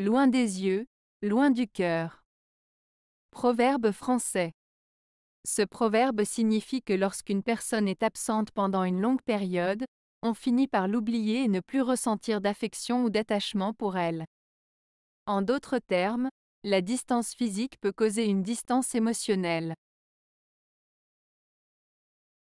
Loin des yeux, loin du cœur. Proverbe français. Ce proverbe signifie que lorsqu'une personne est absente pendant une longue période, on finit par l'oublier et ne plus ressentir d'affection ou d'attachement pour elle. En d'autres termes, la distance physique peut causer une distance émotionnelle.